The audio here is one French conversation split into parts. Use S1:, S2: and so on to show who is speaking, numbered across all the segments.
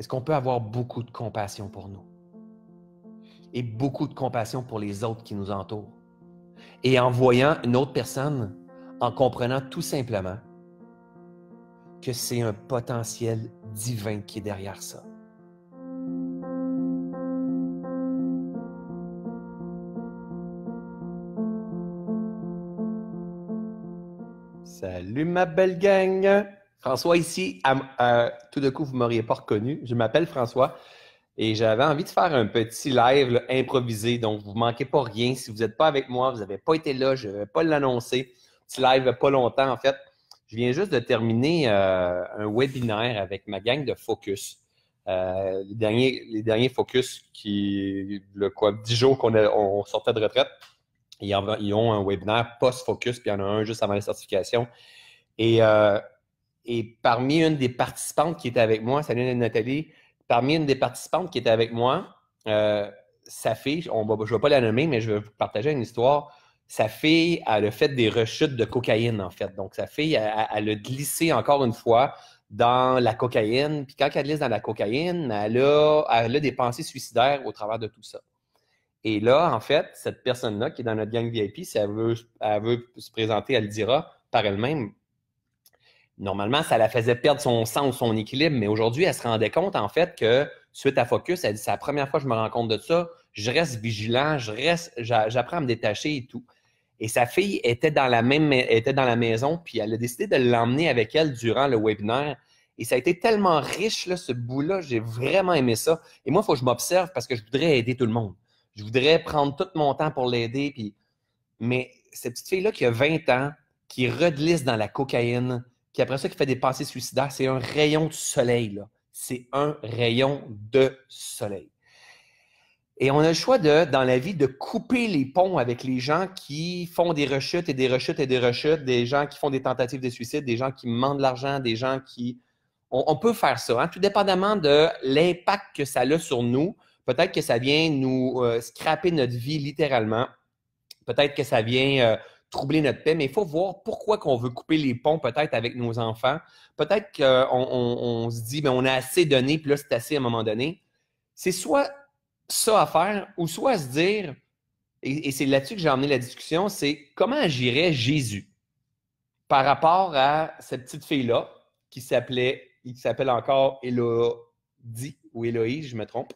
S1: Est-ce qu'on peut avoir beaucoup de compassion pour nous? Et beaucoup de compassion pour les autres qui nous entourent. Et en voyant une autre personne, en comprenant tout simplement que c'est un potentiel divin qui est derrière ça. Salut ma belle gang! François, ici, euh, tout de coup, vous ne m'auriez pas reconnu. Je m'appelle François et j'avais envie de faire un petit live improvisé. Donc, vous ne manquez pas rien. Si vous n'êtes pas avec moi, vous n'avez pas été là, je ne vais pas l'annoncer. Petit live pas longtemps, en fait. Je viens juste de terminer euh, un webinaire avec ma gang de Focus. Euh, les, derniers, Focus, qui, le quoi, 10 jours qu'on sortait de retraite, ils, ont un webinaire post-Focus, puis il y en a un juste avant les certifications. Et et parmi une des participantes qui était avec moi, salut Nathalie, parmi une des participantes qui était avec moi, euh, sa fille, on va, je ne vais pas la nommer, mais je vais vous partager une histoire. Sa fille, elle a fait des rechutes de cocaïne, en fait. Donc, sa fille, elle, a glissé encore une fois dans la cocaïne. Puis quand elle glisse dans la cocaïne, elle a, elle des pensées suicidaires au travers de tout ça. Et là, en fait, cette personne-là qui est dans notre gang VIP, si veut, elle veut se présenter, elle le dira par elle-même, normalement, ça la faisait perdre son sens, son équilibre, mais aujourd'hui, elle se rendait compte, en fait, que suite à Focus, elle dit, c'est la première fois que je me rends compte de ça, je reste vigilant, je reste, j'apprends à me détacher et tout. Et sa fille était dans la même, était dans la maison, puis elle a décidé de l'emmener avec elle durant le webinaire. Et ça a été tellement riche, là, ce bout-là, j'ai vraiment aimé ça. Et moi, il faut que je m'observe parce que je voudrais aider tout le monde. Je voudrais prendre tout mon temps pour l'aider. Puis... Mais cette petite fille-là qui a 20 ans, qui redlisse dans la cocaïne, puis après ça, qui fait des pensées suicidaires. C'est un rayon de soleil, là. C'est un rayon de soleil. Et on a le choix de, dans la vie, de couper les ponts avec les gens qui font des rechutes et des rechutes et des rechutes, des gens qui font des tentatives de suicide, des gens qui demandent de l'argent, des gens qui. On, peut faire ça, hein? tout dépendamment de l'impact que ça a sur nous. Peut-être que ça vient nous euh, scraper notre vie littéralement. Peut-être que ça vient euh, troubler notre paix, mais il faut voir pourquoi qu'on veut couper les ponts peut-être avec nos enfants. Peut-être qu'on se dit, mais ben, on a assez donné, puis là, c'est assez à un moment donné. C'est soit ça à faire, ou soit à se dire, et, c'est là-dessus que j'ai emmené la discussion, c'est comment agirait Jésus par rapport à cette petite fille-là qui s'appelait, qui s'appelle encore Elodie ou Eloïse, je me trompe.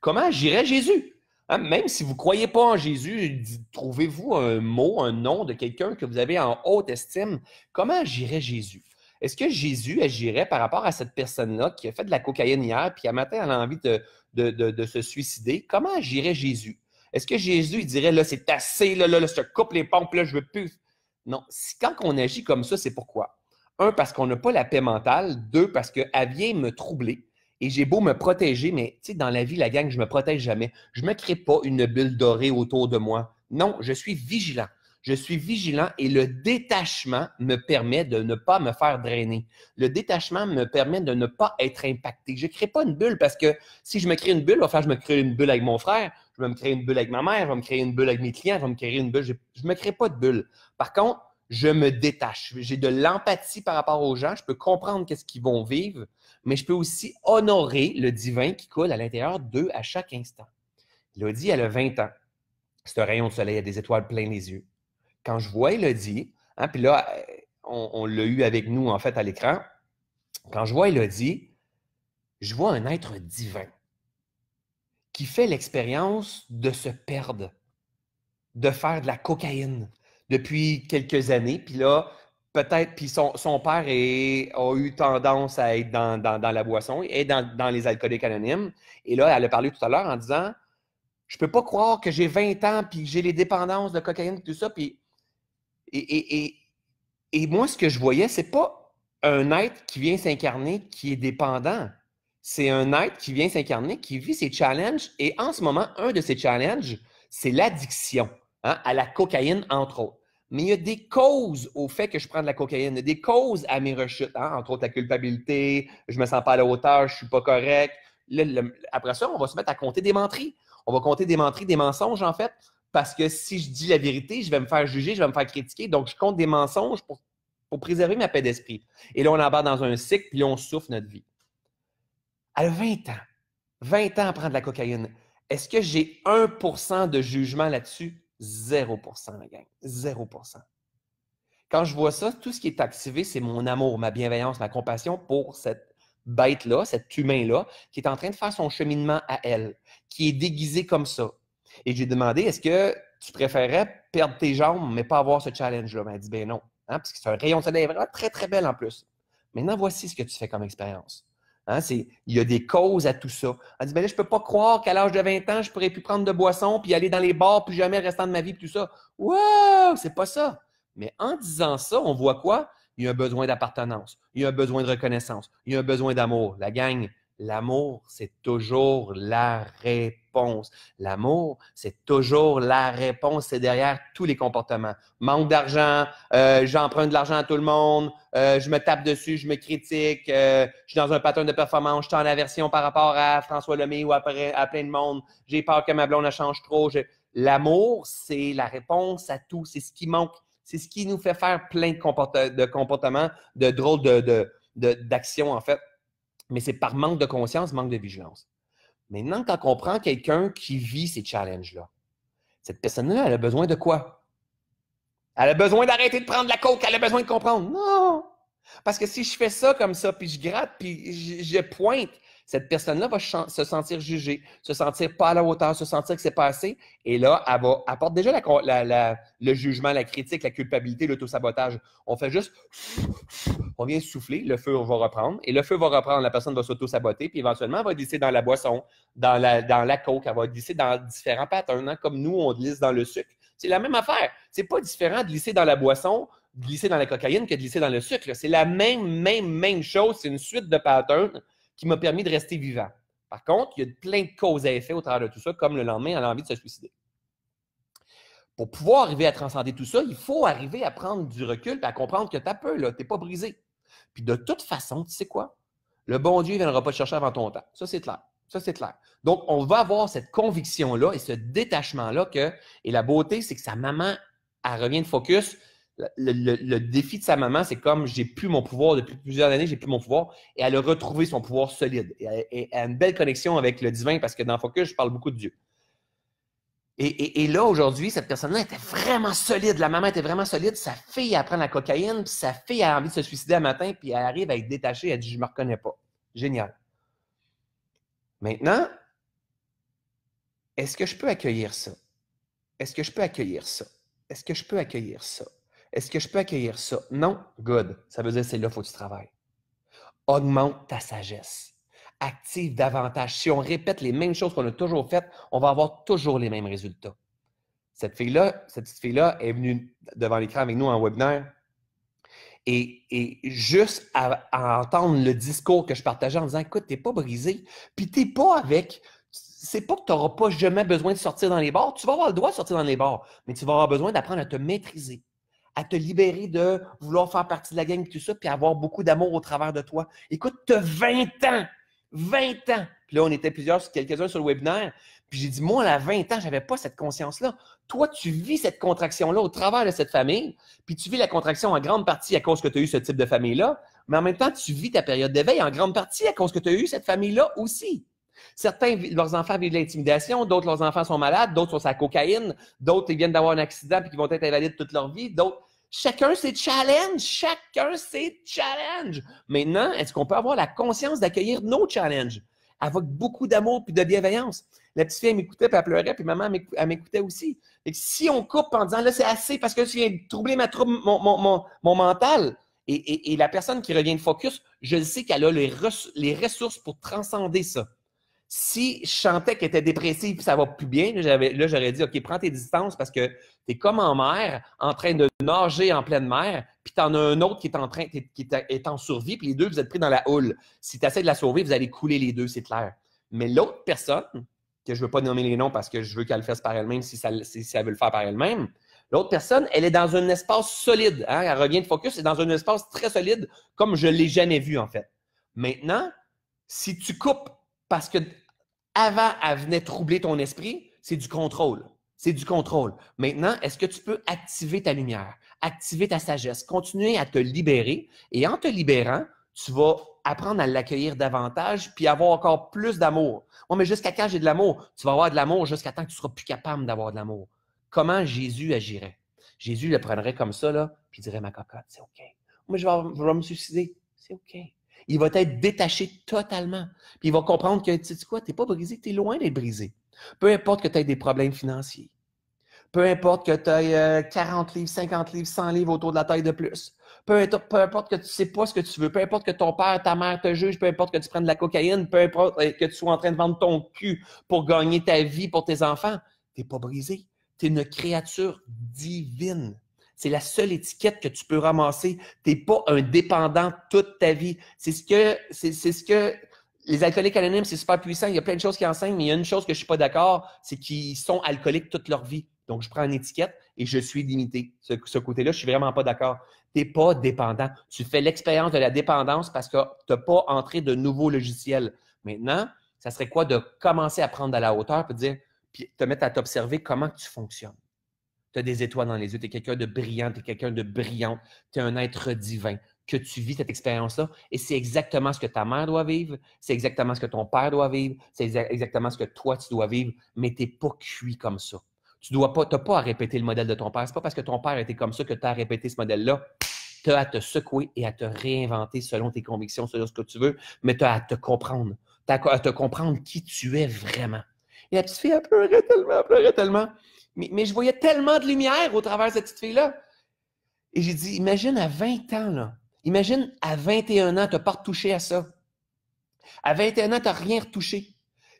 S1: Comment agirait Jésus? Ah, même si vous ne croyez pas en Jésus, trouvez-vous un mot, un nom de quelqu'un que vous avez en haute estime. Comment agirait Jésus? Est-ce que Jésus agirait par rapport à cette personne-là qui a fait de la cocaïne hier, puis à matin, elle a envie de, de, se suicider? Comment agirait Jésus? Est-ce que Jésus dirait, là, c'est assez, là, là, là, je coupe les pompes, là, je veux plus? Non. Quand on agit comme ça, c'est pourquoi? Un, parce qu'on n'a pas la paix mentale. Deux, parce qu'elle vient me troubler. Et j'ai beau me protéger, mais tu sais, dans la vie, la gang, je ne me protège jamais. Je ne me crée pas une bulle dorée autour de moi. Non, je suis vigilant. Je suis vigilant et le détachement me permet de ne pas me faire drainer. Le détachement me permet de ne pas être impacté. Je ne crée pas une bulle parce que si je me crée une bulle, enfin, je me crée une bulle avec mon frère, je vais me créer une bulle avec ma mère, je vais me créer une bulle avec mes clients, je me créer une bulle. Je ne me crée pas de bulle. Par contre, je me détache. J'ai de l'empathie par rapport aux gens. Je peux comprendre qu'est-ce qu'ils vont vivre, mais je peux aussi honorer le divin qui coule à l'intérieur d'eux à chaque instant. Elodie, elle a 20 ans. C'est un rayon de soleil, y a des étoiles plein les yeux. Quand je vois Elodie, hein, puis là, euh, on, on l'a eu avec nous, en fait, à l'écran. Quand je vois Elodie, je vois un être divin qui fait l'expérience de se perdre, de faire de la cocaïne, depuis quelques années. Puis là, peut-être, puis son, père a eu tendance à être dans, dans, la boisson et dans, les alcooliques anonymes. Et là, elle a parlé tout à l'heure en disant Je peux pas croire que j'ai 20 ans, puis j'ai les dépendances de cocaïne, tout ça. Puis, et, et moi, ce que je voyais, c'est pas un être qui vient s'incarner qui est dépendant. C'est un être qui vient s'incarner, qui vit ses challenges. Et en ce moment, un de ses challenges, c'est l'addiction. Hein, à la cocaïne, entre autres. Mais il y a des causes au fait que je prends de la cocaïne, il y a des causes à mes rechutes, hein, entre autres la culpabilité, je me sens pas à la hauteur, je suis pas correct. après ça, on va se mettre à compter des mentries. On va compter des mentries, des mensonges, en fait, parce que si je dis la vérité, je vais me faire juger, je vais me faire critiquer. Donc, je compte des mensonges pour, préserver ma paix d'esprit. Et là, on embarque dans un cycle, puis on souffre notre vie. À 20 ans, 20 ans à prendre de la cocaïne, est-ce que j'ai 1 de jugement là-dessus? 0%, la gang. 0%. Quand je vois ça, tout ce qui est activé, c'est mon amour, ma bienveillance, ma compassion pour cette bête-là, cet humain-là, qui est en train de faire son cheminement à elle, qui est déguisé comme ça. Et j'ai demandé, est-ce que tu préférerais perdre tes jambes, mais pas avoir ce challenge-là? Elle elle dit, ben non, hein, parce que c'est un rayon de soleil vraiment très, très belle en plus. Maintenant, voici ce que tu fais comme expérience. Hein, il y a des causes à tout ça. On dit, mais ben je ne peux pas croire qu'à l'âge de 20 ans, je pourrais plus prendre de boissons, puis aller dans les bars, puis jamais restant de ma vie, puis tout ça. C'est pas ça. Mais en disant ça, on voit quoi? Il y a un besoin d'appartenance. Il y a un besoin de reconnaissance. Il y a un besoin d'amour. La gang, L'amour, c'est toujours la réponse. L'amour, c'est toujours la réponse. C'est derrière tous les comportements. Manque d'argent, euh, j'emprunte de l'argent à tout le monde, euh, je me tape dessus, je me critique, euh, je suis dans un pattern de performance, je suis en aversion par rapport à François Lemay ou à, à plein de monde, j'ai peur que ma blonde change trop. L'amour, c'est la réponse à tout. C'est ce qui manque. C'est ce qui nous fait faire plein de, comportements, de, comportements, de drôles de, d'actions, en fait mais c'est par manque de conscience, manque de vigilance. Maintenant, quand on prend quelqu'un qui vit ces challenges-là, cette personne-là, elle a besoin de quoi? Elle a besoin d'arrêter de prendre la coke, elle a besoin de comprendre. Non! Parce que si je fais ça comme ça, puis je gratte, puis je pointe, cette personne-là va se sentir jugée, se sentir pas à la hauteur, se sentir que c'est pas assez. Et là, elle va, apporte déjà le jugement, la critique, la culpabilité, sabotage. On fait juste, on vient souffler, le feu va reprendre. Et le feu va reprendre, la personne va s'auto-saboter, puis éventuellement, elle va glisser dans la boisson, dans la, dans coke, elle va glisser dans différents patterns, hein, comme nous, on glisse dans le sucre. C'est la même affaire. C'est pas différent de glisser dans la boisson glisser dans la cocaïne que de glisser dans le sucre. C'est la même, même, même chose. C'est une suite de patterns qui m'a permis de rester vivant. Par contre, il y a plein de causes à effet au travers de tout ça, comme le lendemain, elle a envie de se suicider. Pour pouvoir arriver à transcender tout ça, il faut arriver à prendre du recul et à comprendre que tu as peu, tu n'es pas brisé. Puis de toute façon, tu sais quoi? Le bon Dieu ne viendra pas te chercher avant ton temps. Ça, c'est clair. Ça, c'est clair. Donc, on va avoir cette conviction-là et ce détachement-là que, et la beauté, c'est que sa maman, elle revient de focus le, défi de sa maman, c'est comme j'ai plus mon pouvoir depuis plusieurs années, j'ai plus mon pouvoir, et elle a retrouvé son pouvoir solide. Et elle, a une belle connexion avec le divin parce que dans Focus, je parle beaucoup de Dieu. Et, là, aujourd'hui, cette personne-là était vraiment solide. La maman était vraiment solide. Sa fille apprend la cocaïne, puis sa fille a envie de se suicider un matin, puis elle arrive à être détachée. Elle dit Je me reconnais pas. Génial. Maintenant, est-ce que je peux accueillir ça? Est-ce que je peux accueillir ça? Est-ce que je peux accueillir ça? Est-ce que je peux accueillir ça? Non? Good. Ça veut dire c'est là qu'il faut du tu travailles. Augmente ta sagesse. Active davantage. Si on répète les mêmes choses qu'on a toujours faites, on va avoir toujours les mêmes résultats. Cette fille-là, cette petite fille-là est venue devant l'écran avec nous en webinaire. Et, juste à, entendre le discours que je partageais en disant Écoute, t'es pas brisé, puis t'es pas avec c'est pas que tu n'auras pas jamais besoin de sortir dans les bords. Tu vas avoir le droit de sortir dans les bords, mais tu vas avoir besoin d'apprendre à te maîtriser à te libérer de vouloir faire partie de la gang et tout ça, puis avoir beaucoup d'amour au travers de toi. Écoute, tu as 20 ans! 20 ans! Puis là, on était plusieurs, quelques-uns sur le webinaire. Puis j'ai dit, moi, à 20 ans, j'avais pas cette conscience-là. Toi, tu vis cette contraction-là au travers de cette famille, puis tu vis la contraction en grande partie à cause que tu as eu ce type de famille-là, mais en même temps, tu vis ta période d'éveil en grande partie à cause que tu as eu cette famille-là aussi. Certains, leurs enfants vivent de l'intimidation, d'autres, leurs enfants sont malades, d'autres sont à la cocaïne, d'autres, ils viennent d'avoir un accident puis qui vont être invalides toute leur vie, d'autres, Chacun ses challenges, chacun ses challenges. Maintenant, est-ce qu'on peut avoir la conscience d'accueillir nos challenges avec beaucoup d'amour puis de bienveillance? La petite fille m'écoutait, puis elle pleurait, puis maman elle m'écoutait aussi. Et si on coupe en disant là, c'est assez parce que tu viens troubler ma mon, mon, mental, et, la personne qui revient de focus, je sais qu'elle a les ressources pour transcender ça. Si je qu'elle était dépressive et ça va plus bien, là, j'aurais dit, OK, prends tes distances parce que tu es comme en mer, en train de nager en pleine mer, puis tu en as un autre qui est en train, qui est en survie, puis les deux, vous êtes pris dans la houle. Si tu essaies de la sauver, vous allez couler les deux, c'est clair. Mais l'autre personne, que je ne veux pas nommer les noms parce que je veux qu'elle le fasse par elle-même si, ça, elle veut le faire par elle-même, L'autre personne, elle est dans un espace solide. Hein, elle revient de focus, elle est dans un espace très solide, comme je ne l'ai jamais vu, en fait. Maintenant, si tu coupes parce que avant, elle venait troubler ton esprit, c'est du contrôle. C'est du contrôle. Maintenant, est-ce que tu peux activer ta lumière, activer ta sagesse, continuer à te libérer? Et en te libérant, tu vas apprendre à l'accueillir davantage puis avoir encore plus d'amour. Moi, mais jusqu'à quand j'ai de l'amour? Tu vas avoir de l'amour jusqu'à temps que tu seras plus capable d'avoir de l'amour. Comment Jésus agirait? Jésus le prendrait comme ça, là, puis dirait, ma cocotte, c'est OK. Mais je vais, je vais me suicider. C'est OK il va être détaché totalement. Puis il va comprendre que, tu sais quoi, tu n'es pas brisé, tu es loin d'être brisé. Peu importe que tu aies des problèmes financiers. Peu importe que tu aies 40 livres, 50 livres, 100 livres autour de la taille de plus. Peu, peu importe que tu ne sais pas ce que tu veux. Peu importe que ton père, ta mère te juge. Peu importe que tu prennes de la cocaïne. Peu importe euh, que tu sois en train de vendre ton cul pour gagner ta vie pour tes enfants. Tu n'es pas brisé. Tu es une créature divine. C'est la seule étiquette que tu peux ramasser. Tu n'es pas un dépendant toute ta vie. C'est ce que, c'est, ce que les alcooliques anonymes, c'est super puissant. Il y a plein de choses qui enseignent, mais il y a une chose que je suis pas d'accord, c'est qu'ils sont alcooliques toute leur vie. Donc, je prends une étiquette et je suis limité. Ce, côté-là, je suis vraiment pas d'accord. Tu n'es pas dépendant. Tu fais l'expérience de la dépendance parce que tu n'as pas entré de nouveaux logiciels. Maintenant, ça serait quoi de commencer à prendre à la hauteur et dire, te mettre à t'observer comment tu fonctionnes tu as des étoiles dans les yeux, tu es quelqu'un de brillant, tu es quelqu'un de brillant, tu es un être divin, que tu vis cette expérience-là. Et c'est exactement ce que ta mère doit vivre, c'est exactement ce que ton père doit vivre, c'est exactement ce que toi, tu dois vivre, mais tu n'es pas cuit comme ça. Tu n'as pas, pas à répéter le modèle de ton père. C'est pas parce que ton père était comme ça que tu as répété ce modèle-là. Tu as à te secouer et à te réinventer selon tes convictions, selon ce que tu veux, mais tu as à te comprendre. Tu as à te comprendre qui tu es vraiment. Et la petite fille, elle pleurait tellement, elle pleurait tellement mais, je voyais tellement de lumière au travers de cette petite fille-là. Et j'ai dit, imagine à 20 ans, là. Imagine à 21 ans, tu n'as pas retouché à ça. À 21 ans, tu n'as rien retouché.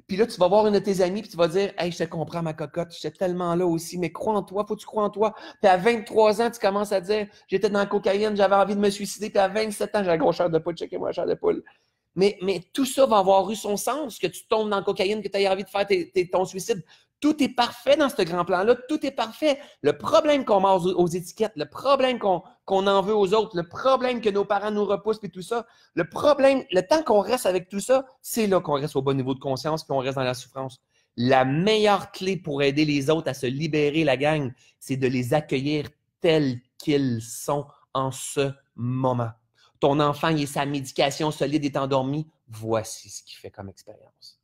S1: Puis là, tu vas voir une de tes amies, puis tu vas dire Hey, je te comprends, ma cocotte, j'étais tellement là aussi, mais crois en toi, faut que tu crois en toi. Puis à 23 ans, tu commences à dire J'étais dans la cocaïne, j'avais envie de me suicider, puis à 27 ans, j'ai la grosse chair de poule, « moi la chair de poule. Mais, mais tout ça va avoir eu son sens, que tu tombes dans la cocaïne, que tu aies envie de faire ton suicide. Tout est parfait dans ce grand plan-là. Tout est parfait. Le problème qu'on met aux étiquettes, le problème qu'on en veut aux autres, le problème que nos parents nous repoussent et tout ça, le problème, le temps qu'on reste avec tout ça, c'est là qu'on reste au bon niveau de conscience puis on reste dans la souffrance. La meilleure clé pour aider les autres à se libérer, la gang, c'est de les accueillir tels qu'ils sont en ce moment. Ton enfant et sa médication solide est endormi. Voici ce qu'il fait comme expérience.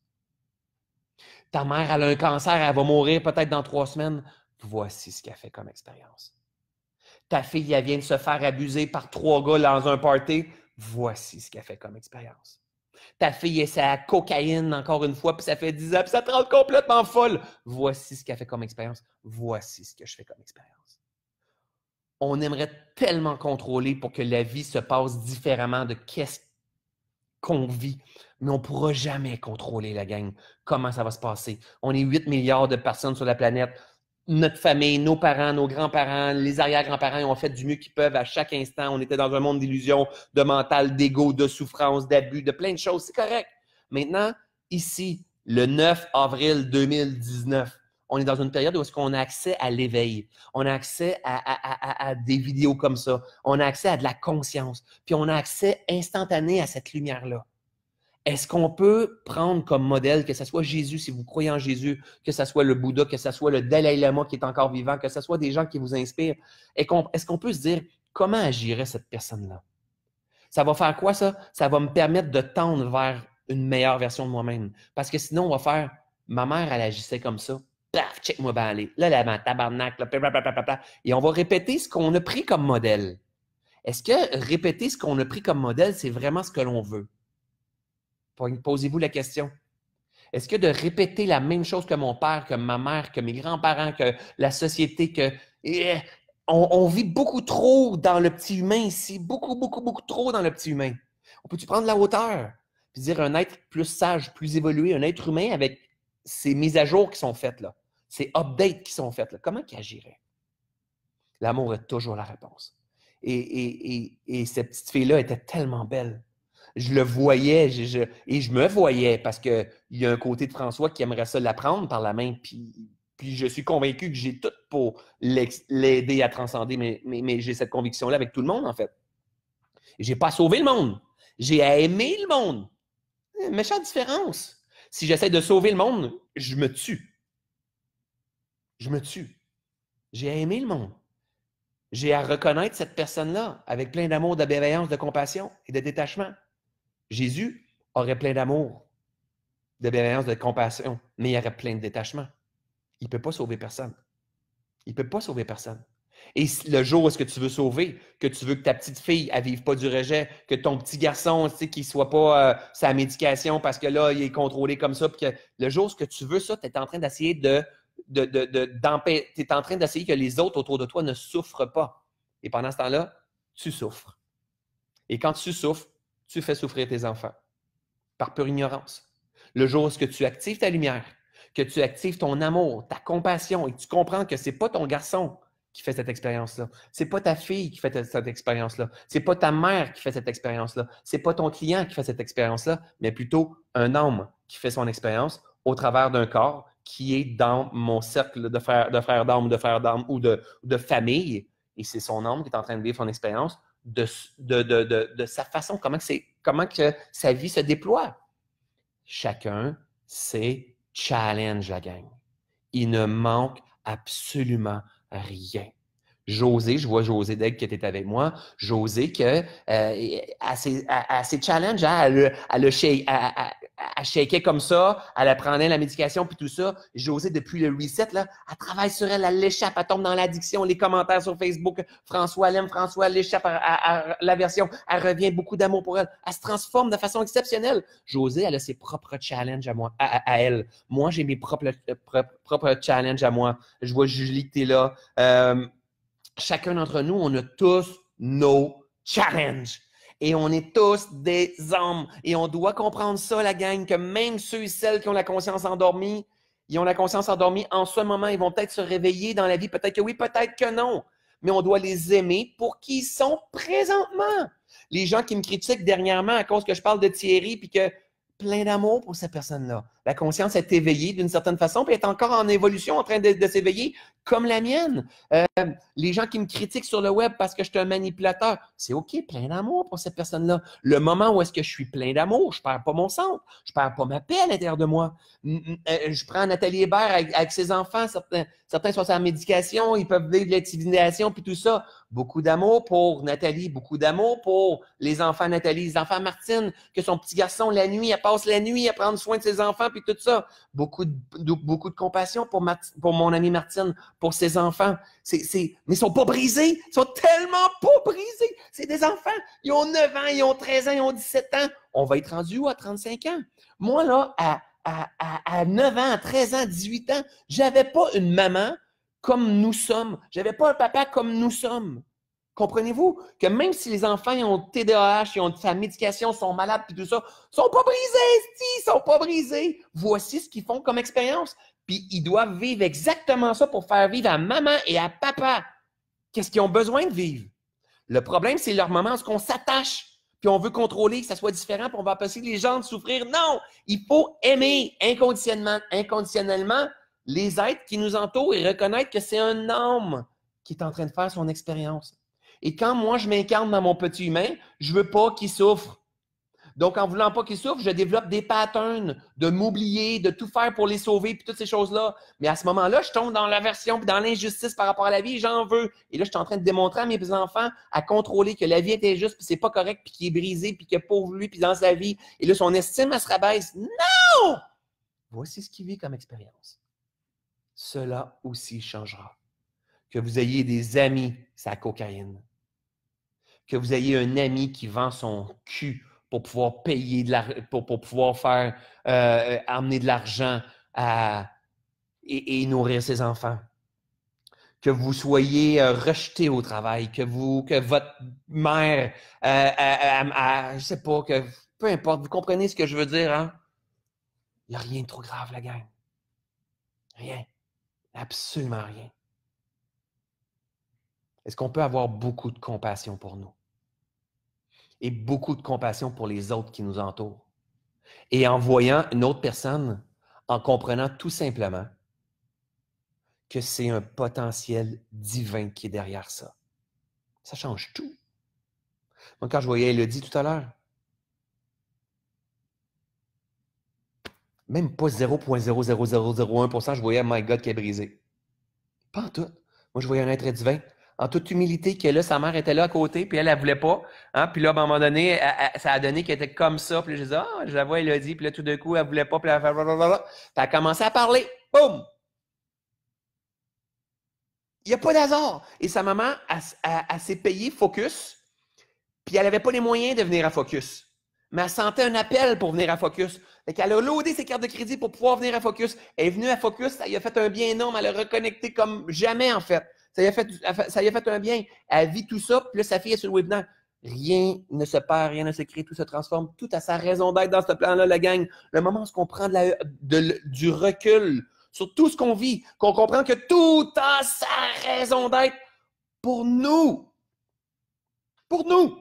S1: Ta mère, elle a un cancer, elle va mourir peut-être dans trois semaines. Voici ce qu'elle fait comme expérience. Ta fille, elle vient de se faire abuser par trois gars dans un party. Voici ce qu'elle fait comme expérience. Ta fille essaie la cocaïne encore une fois, puis ça fait 10 ans, puis ça te rend complètement folle. Voici ce qu'elle fait comme expérience. Voici ce que je fais comme expérience. On aimerait tellement contrôler pour que la vie se passe différemment de qu'est-ce qu'on vit mais on ne pourra jamais contrôler la gang. Comment ça va se passer? On est 8 milliards de personnes sur la planète. Notre famille, nos parents, nos grands-parents, les arrière-grands-parents ont fait du mieux qu'ils peuvent à chaque instant. On était dans un monde d'illusions, de mental, d'ego, de souffrance, d'abus, de plein de choses. C'est correct. Maintenant, ici, le 9 avril 2019, on est dans une période où est-ce qu'on a accès à l'éveil, on a accès à, à, des vidéos comme ça, on a accès à de la conscience, puis on a accès instantané à cette lumière-là. Est-ce qu'on peut prendre comme modèle, que ce soit Jésus, si vous croyez en Jésus, que ce soit le Bouddha, que ce soit le Dalai Lama qui est encore vivant, que ce soit des gens qui vous inspirent, est-ce qu'on peut se dire comment agirait cette personne-là? Ça va faire quoi ça? Ça va me permettre de tendre vers une meilleure version de moi-même. Parce que sinon, on va faire ma mère, elle agissait comme ça. Paf, check-moi ben allez. Là, là, ma tabarnak, Et on va répéter ce qu'on a pris comme modèle. Est-ce que répéter ce qu'on a pris comme modèle, c'est vraiment ce que l'on veut? Posez-vous la question. Est-ce que de répéter la même chose que mon père, que ma mère, que mes grands-parents, que la société, que eh, on, vit beaucoup trop dans le petit humain ici, beaucoup, beaucoup, beaucoup trop dans le petit humain. On peut-tu prendre la hauteur et dire un être plus sage, plus évolué, un être humain avec ces mises à jour qui sont faites là, ces updates qui sont faites là, comment qu'il agirait? L'amour est toujours la réponse. Et, et, et, et cette petite fille-là était tellement belle je le voyais et je me voyais parce qu'il y a un côté de François qui aimerait ça l'apprendre par la main. Puis, je suis convaincu que j'ai tout pour l'aider à transcender, mais, j'ai cette conviction-là avec tout le monde, en fait. J'ai pas sauvé le monde. J'ai à aimer le monde. Eh, méchante différence. Si j'essaie de sauver le monde, je me tue. Je me tue. J'ai à aimer le monde. J'ai à reconnaître cette personne-là avec plein d'amour, de bienveillance, de compassion et de détachement. Jésus aurait plein d'amour, de bienveillance, de compassion, mais il aurait plein de détachement. Il ne peut pas sauver personne. Il ne peut pas sauver personne. Et le jour où est-ce que tu veux sauver, que tu veux que ta petite fille ne vive pas du rejet, que ton petit garçon, tu sais, qu'il ne soit pas euh, sa médication parce que là, il est contrôlé comme ça, que le jour où ce que tu veux ça, tu es en train d'essayer de, de, de, tu es en train d'essayer que les autres autour de toi ne souffrent pas. Et pendant ce temps-là, tu souffres. Et quand tu souffres, tu fais souffrir tes enfants par pure ignorance. Le jour où que tu actives ta lumière, que tu actives ton amour, ta compassion et que tu comprends que ce n'est pas ton garçon qui fait cette expérience-là. C'est pas ta fille qui fait cette expérience-là. C'est pas ta mère qui fait cette expérience-là. C'est pas ton client qui fait cette expérience-là, mais plutôt un homme qui fait son expérience au travers d'un corps qui est dans mon cercle de frères, de frères d'âme, de frères d'âme ou de, famille. Et c'est son homme qui est en train de vivre son expérience de, de, sa façon, comment, comment que sa vie se déploie. Chacun c'est challenge la gang. Il ne manque absolument rien. José, je vois José Degg qui était avec moi. José, que, euh, à, ses, à, challenges, hein, à le, à elle shakeait comme ça, elle prenait la médication puis tout ça. José, depuis le reset, là, elle travaille sur elle, elle l'échappe, elle tombe dans l'addiction, les commentaires sur Facebook, François l'aime, François l'échappe à, la version, elle revient, beaucoup d'amour pour elle. Elle se transforme de façon exceptionnelle. José, elle a ses propres challenges à, moi, à, elle. Moi, j'ai mes euh, propres, propres, challenges à moi. Je vois Julie qui est là. Euh, chacun d'entre nous, on a tous nos challenges. Et on est tous des hommes. Et on doit comprendre ça, la gang, que même ceux et celles qui ont la conscience endormie, ils ont la conscience endormie en ce moment. Ils vont peut-être se réveiller dans la vie. Peut-être que oui, peut-être que non. Mais on doit les aimer pour qui ils sont présentement. Les gens qui me critiquent dernièrement à cause que je parle de Thierry, puis que plein d'amour pour cette personne-là. La conscience est éveillée d'une certaine façon, puis est encore en évolution, en train de, s'éveiller, comme la mienne. Euh, les gens qui me critiquent sur le web parce que je suis un manipulateur, c'est OK, plein d'amour pour cette personne-là. Le moment où est-ce que je suis plein d'amour, je ne perds pas mon centre, je ne perds pas ma paix à l'intérieur de moi. Mm, mm, euh, je prends Nathalie Hébert avec, ses enfants, certains, sont sur la médication, ils peuvent vivre de l'intimidation, puis tout ça. Beaucoup d'amour pour Nathalie, beaucoup d'amour pour les enfants Nathalie, les enfants Martine, que son petit garçon, la nuit, elle passe la nuit à prendre soin de ses enfants, et tout ça. Beaucoup de, beaucoup de compassion pour, pour mon ami Martine, pour ses enfants. C'est, mais ils sont pas brisés. Ils sont tellement pas brisés. C'est des enfants. Ils ont 9 ans, ils ont 13 ans, ils ont 17 ans. On va être rendu où à 35 ans? Moi, là, à, 9 ans, à 13 ans, 18 ans, j'avais pas une maman comme nous sommes. J'avais pas un papa comme nous sommes. Comprenez-vous que même si les enfants ont TDAH, ils ont sa médication, sont malades et tout ça, ils sont pas brisés, ils sont pas brisés. Voici ce qu'ils font comme expérience. Puis ils doivent vivre exactement ça pour faire vivre à maman et à papa qu'est-ce qu'ils ont besoin de vivre. Le problème, c'est leur moment, ce qu'on s'attache, puis on veut contrôler que ça soit différent, puis on va passer les gens de souffrir. Non, il faut aimer inconditionnellement, inconditionnellement les êtres qui nous entourent et reconnaître que c'est un homme qui est en train de faire son expérience. Et quand moi, je m'incarne dans mon petit humain, je ne veux pas qu'il souffre. Donc, en voulant pas qu'il souffre, je développe des patterns de m'oublier, de tout faire pour les sauver, puis toutes ces choses-là. Mais à ce moment-là, je tombe dans l'aversion, puis dans l'injustice par rapport à la vie, j'en veux. Et là, je suis en train de démontrer à mes enfants à contrôler que la vie était juste, puis c'est pas correct, puis qu'il est brisé, puis que pauvre lui, puis dans sa vie. Et là, son estime, elle se rabaisse. Non! Voici ce qu'il vit comme expérience. Cela aussi changera. Que vous ayez des amis, sa cocaïne que vous ayez un ami qui vend son cul pour pouvoir payer de la, pour, pour pouvoir faire euh, euh, amener de l'argent et, nourrir ses enfants. Que vous soyez euh, rejeté au travail, que vous, que votre mère, euh, ne je sais pas, que peu importe, vous comprenez ce que je veux dire, hein? Il n'y a rien de trop grave, la gang. Rien. Absolument rien. Est-ce qu'on peut avoir beaucoup de compassion pour nous? et beaucoup de compassion pour les autres qui nous entourent. Et en voyant une autre personne, en comprenant tout simplement que c'est un potentiel divin qui est derrière ça. Ça change tout. Moi, quand je voyais Elodie tout à l'heure, même pas 0.00001%, je voyais My God qui est brisé. Pas en tout. Moi, je voyais un être divin en toute humilité, que là, sa mère était là à côté, puis elle, ne voulait pas. Hein. Puis là, à un moment donné, ça a donné qu'elle était comme ça. Puis je disais, ah, je la vois dit. Puis là, tout d'un coup, elle voulait pas. Puis elle, elle a commencé à parler. Boum! Il n'y a pas d'hasard. Et sa maman, elle, s'est payée Focus, puis elle n'avait pas les moyens de venir à Focus. Mais elle sentait un appel pour venir à Focus. Elle a loadé ses cartes de crédit pour pouvoir venir à Focus. Elle est venue à Focus, elle a fait un bien énorme, elle a reconnecté comme jamais, en fait. Ça y a fait, ça a fait un bien. Elle vit tout ça, puis là, sa fille est sur le webinaire. Rien ne se perd, rien ne se crée, tout se transforme. Tout a sa raison d'être dans ce plan-là, la gang. Le moment où on prend du recul sur tout ce qu'on vit, qu'on comprend que tout a sa raison d'être pour nous. Pour nous.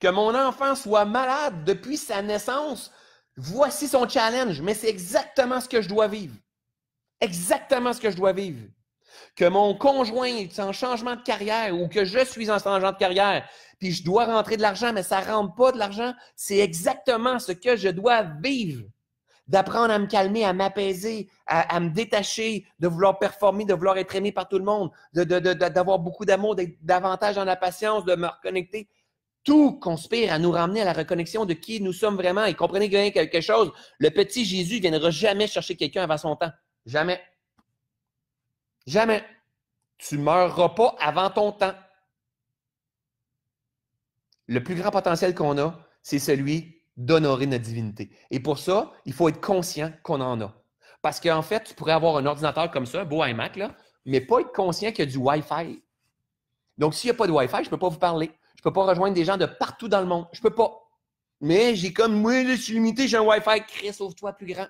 S1: Que mon enfant soit malade depuis sa naissance, voici son challenge, mais c'est exactement ce que je dois vivre. Exactement ce que je dois vivre que mon conjoint est en changement de carrière ou que je suis en changement de carrière, puis je dois rentrer de l'argent, mais ça ne rentre pas de l'argent, c'est exactement ce que je dois vivre. D'apprendre à me calmer, à m'apaiser, à, me détacher, de vouloir performer, de vouloir être aimé par tout le monde, d'avoir beaucoup d'amour, d'être davantage dans la patience, de me reconnecter. Tout conspire à nous ramener à la reconnexion de qui nous sommes vraiment. Et comprenez bien quelque chose, le petit Jésus ne viendra jamais chercher quelqu'un avant son temps. Jamais. Jamais. Tu ne meurras pas avant ton temps. Le plus grand potentiel qu'on a, c'est celui d'honorer notre divinité. Et pour ça, il faut être conscient qu'on en a. Parce qu'en fait, tu pourrais avoir un ordinateur comme ça, beau iMac, là, mais pas être conscient qu'il y a du Wi-Fi. Donc, s'il n'y a pas de Wi-Fi, je ne peux pas vous parler. Je ne peux pas rejoindre des gens de partout dans le monde. Je ne peux pas. Mais j'ai comme, moi, je suis limité, j'ai un Wi-Fi. Chris, ouvre-toi plus grand.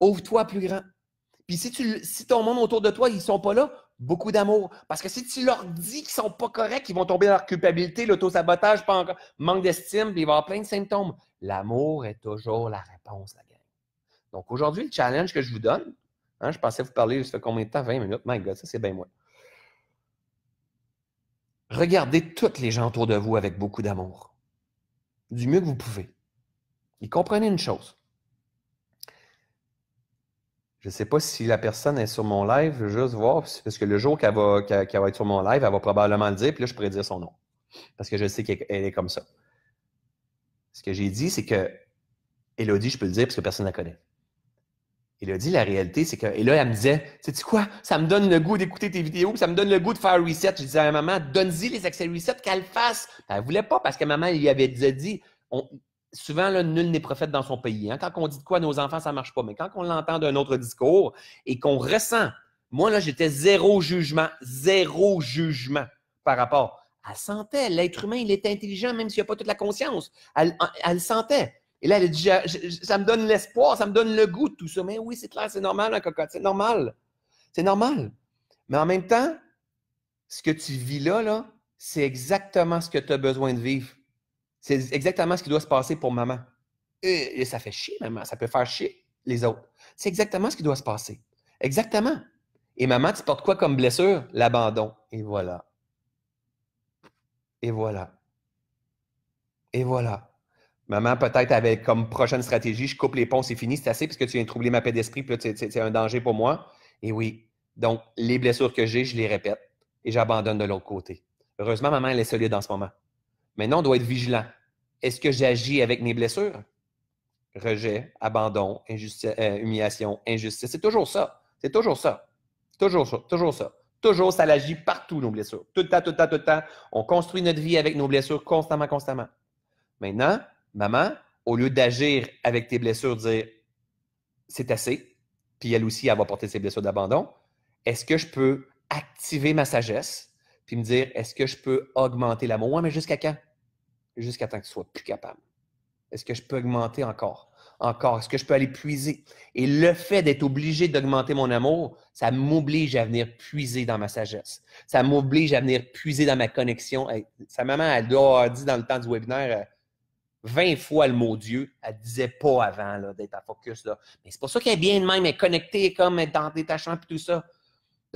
S1: Ouvre-toi plus grand. Puis si, tu, si ton monde autour de toi, ils sont pas là, beaucoup d'amour. Parce que si tu leur dis qu'ils sont pas corrects, ils vont tomber dans leur culpabilité, l'autosabotage, manque d'estime, puis il va y avoir plein de symptômes. L'amour est toujours la réponse, la gang. Donc aujourd'hui, le challenge que je vous donne, hein, je pensais vous parler, ça fait combien de temps? 20 minutes. My God, ça c'est bien moi. Regardez toutes les gens autour de vous avec beaucoup d'amour. Du mieux que vous pouvez. Ils comprenez une chose je ne sais pas si la personne est sur mon live, je veux juste voir, parce que le jour qu'elle va, être sur mon live, elle va probablement le dire, puis là, je pourrais dire son nom. Parce que je sais qu'elle est comme ça. Ce que j'ai dit, c'est que Elodie, je peux le dire parce que personne ne la connaît. Elodie, la réalité, c'est que. Et là, elle me disait sais quoi Ça me donne le goût d'écouter tes vidéos, ça me donne le goût de faire reset. Je disais à ma maman Donne-y les accès reset qu'elle fasse. Elle ne voulait pas parce que maman lui avait déjà dit souvent, là, nul n'est prophète dans son pays. Hein. Quand on dit de quoi à nos enfants, ça ne marche pas. Mais quand on l'entend d'un autre discours et qu'on ressent, moi, là, j'étais zéro jugement, zéro jugement par rapport. Elle sentait, l'être humain, il est intelligent, même s'il n'a pas toute la conscience. Elle, elle sentait. Et là, elle a dit, ça me donne l'espoir, ça me donne le goût de tout ça. Mais oui, c'est clair, c'est normal, la hein, cocotte, c'est normal. C'est normal. Mais en même temps, ce que tu vis là, là c'est exactement ce que tu as besoin de vivre. C'est exactement ce qui doit se passer pour maman. Et, ça fait chier, maman. Ça peut faire chier les autres. C'est exactement ce qui doit se passer. Exactement. Et maman, tu portes quoi comme blessure? L'abandon. Et voilà. Et voilà. Et voilà. Maman, peut-être avec comme prochaine stratégie, je coupe les ponts, c'est fini, c'est assez, parce que tu viens de troubler ma paix d'esprit, puis c'est un danger pour moi. Et oui. Donc, les blessures que j'ai, je les répète et j'abandonne de l'autre côté. Heureusement, maman, elle est solide en ce moment. Maintenant, on doit être vigilant. Est-ce que j'agis avec mes blessures? Rejet, abandon, euh, humiliation, injustice. C'est toujours ça. C'est toujours ça. Toujours ça. Toujours ça. Toujours, ça l'agit partout, nos blessures. Tout le temps, tout le temps, tout le temps. On construit notre vie avec nos blessures constamment, constamment. Maintenant, maman, au lieu d'agir avec tes blessures, dire c'est assez, puis elle aussi, elle va porter ses blessures d'abandon, est-ce que je peux activer ma sagesse puis me dire est-ce que je peux augmenter l'amour? Oui, mais jusqu'à quand? Jusqu'à temps que tu sois plus capable. Est-ce que je peux augmenter encore? Encore? Est-ce que je peux aller puiser? Et le fait d'être obligé d'augmenter mon amour, ça m'oblige à venir puiser dans ma sagesse. Ça m'oblige à venir puiser dans ma connexion. sa maman, elle a dit dans le temps du webinaire 20 euh, fois le mot Dieu. Elle disait pas avant d'être à focus. Mais c'est pour ça qu'elle est bien de même, elle est connectée comme dans détachant et tout ça.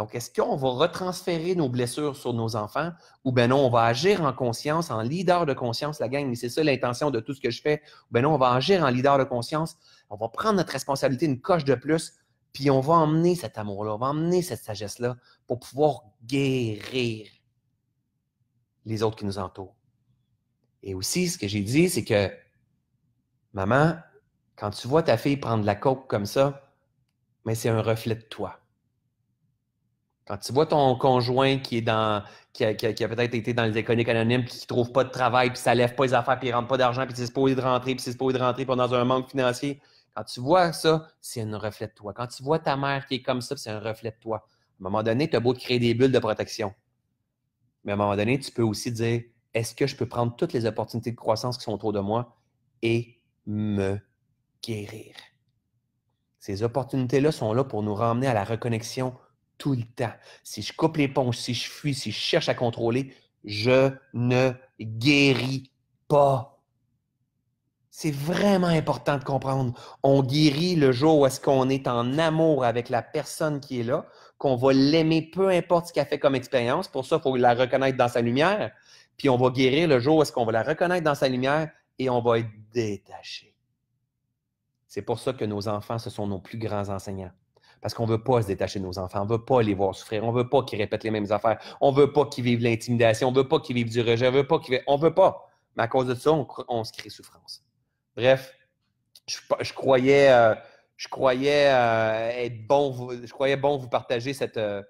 S1: Donc, est-ce qu'on va retransférer nos blessures sur nos enfants ou ben non, on va agir en conscience, en leader de conscience, la gang, mais c'est ça l'intention de tout ce que je fais. Ben non, on va agir en leader de conscience, on va prendre notre responsabilité une coche de plus, puis on va emmener cet amour-là, on va emmener cette sagesse-là pour pouvoir guérir les autres qui nous entourent. Et aussi, ce que j'ai dit, c'est que, maman, quand tu vois ta fille prendre la coque comme ça, mais c'est un reflet de toi. Quand tu vois ton conjoint qui est dans qui a, peut-être été dans les économies anonymes, puis qui trouve pas de travail, puis ça lève pas les affaires, puis il rentre pas d'argent, puis c'est supposé de rentrer, puis c'est supposé de rentrer, puis dans un manque financier. Quand tu vois ça, c'est un reflet de toi. Quand tu vois ta mère qui est comme ça, c'est un reflet de toi. À un moment donné, tu as beau créer des bulles de protection. Mais à un moment donné, tu peux aussi dire est-ce que je peux prendre toutes les opportunités de croissance qui sont autour de moi et me guérir? Ces opportunités-là sont là pour nous ramener à la reconnexion tout le temps. Si je coupe l'éponge, si je fuis, si je cherche à contrôler, je ne guéris pas. C'est vraiment important de comprendre. On guérit le jour où est-ce qu'on est en amour avec la personne qui est là, qu'on va l'aimer peu importe ce qu'elle fait comme expérience. Pour ça, il faut la reconnaître dans sa lumière. Puis on va guérir le jour où est-ce qu'on va la reconnaître dans sa lumière et on va être détaché. C'est pour ça que nos enfants, ce sont nos plus grands enseignants. Parce qu'on ne veut pas se détacher de nos enfants, on ne veut pas les voir souffrir, on ne veut pas qu'ils répètent les mêmes affaires, on ne veut pas qu'ils vivent l'intimidation, on ne veut pas qu'ils vivent du rejet, on veut pas qu'ils... On veut pas. Mais à cause de ça, on, se crée souffrance. Bref, je, croyais, je croyais euh, euh, être bon, je croyais bon vous partager cette, euh,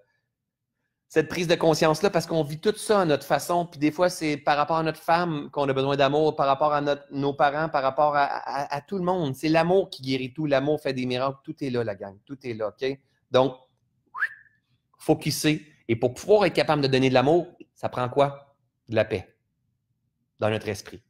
S1: cette prise de conscience-là parce qu'on vit tout ça à notre façon. Puis des fois, c'est par rapport à notre femme qu'on a besoin d'amour, par rapport à nos parents, par rapport à, tout le monde. C'est l'amour qui guérit tout. L'amour fait des miracles. Tout est là, la gang. Tout est là, OK? Donc, sache. Et pour pouvoir être capable de donner de l'amour, ça prend quoi? De la paix dans notre esprit.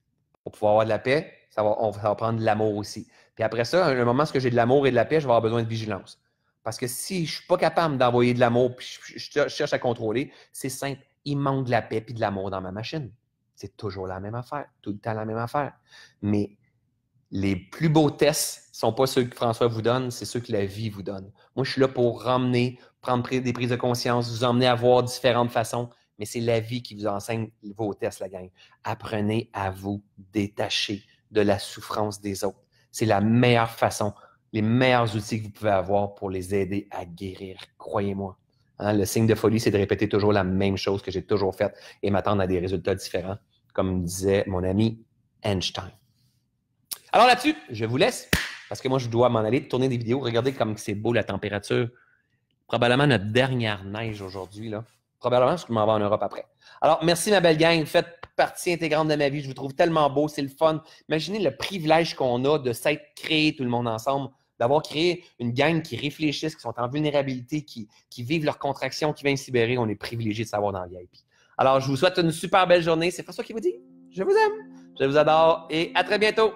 S1: Pour pouvoir avoir de la paix, ça va, on va prendre de l'amour aussi. Puis après ça, à un moment, ce que j'ai de l'amour et de la paix, je vais avoir besoin de vigilance. Parce que si je ne suis pas capable d'envoyer de l'amour puis je, cherche à contrôler, c'est simple. Il manque de la paix et de l'amour dans ma machine. C'est toujours la même affaire, tout le temps la même affaire. Mais les plus beaux tests ne sont pas ceux que François vous donne, c'est ceux que la vie vous donne. Moi, je suis là pour ramener, prendre des prises de conscience, vous emmener à voir différentes façons, mais c'est la vie qui vous enseigne vos tests, la gang. Apprenez à vous détacher de la souffrance des autres. C'est la meilleure façon les meilleurs outils que vous pouvez avoir pour les aider à guérir, croyez-moi. Hein, le signe de folie, c'est de répéter toujours la même chose que j'ai toujours faite et m'attendre à des résultats différents, comme disait mon ami Einstein. Alors là-dessus, je vous laisse parce que moi, je dois m'en aller tourner des vidéos. Regardez comme c'est beau la température. Probablement notre dernière neige aujourd'hui. là. Probablement, je m'en vais en Europe après. Alors, merci ma belle gang. Faites partie intégrante de ma vie. Je vous trouve tellement beau. C'est le fun. Imaginez le privilège qu'on a de s'être créé tout le monde ensemble d'avoir créé une gang qui réfléchissent, qui sont en vulnérabilité, qui, vivent leur contraction, qui viennent libérer, on est privilégié de savoir dans VIP. Alors, je vous souhaite une super belle journée. C'est François qui vous dit, je vous aime, je vous adore et à très bientôt.